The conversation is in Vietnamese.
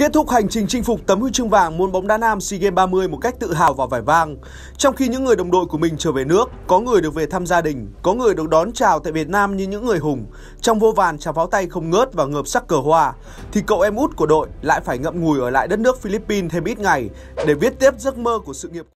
Kết thúc hành trình chinh phục tấm huy chương vàng môn bóng đá nam SEA Games 30 một cách tự hào và vẻ vang. Trong khi những người đồng đội của mình trở về nước, có người được về thăm gia đình, có người được đón chào tại Việt Nam như những người hùng, trong vô vàn chào pháo tay không ngớt và ngợp sắc cờ hoa, thì cậu em út của đội lại phải ngậm ngùi ở lại đất nước Philippines thêm ít ngày để viết tiếp giấc mơ của sự nghiệp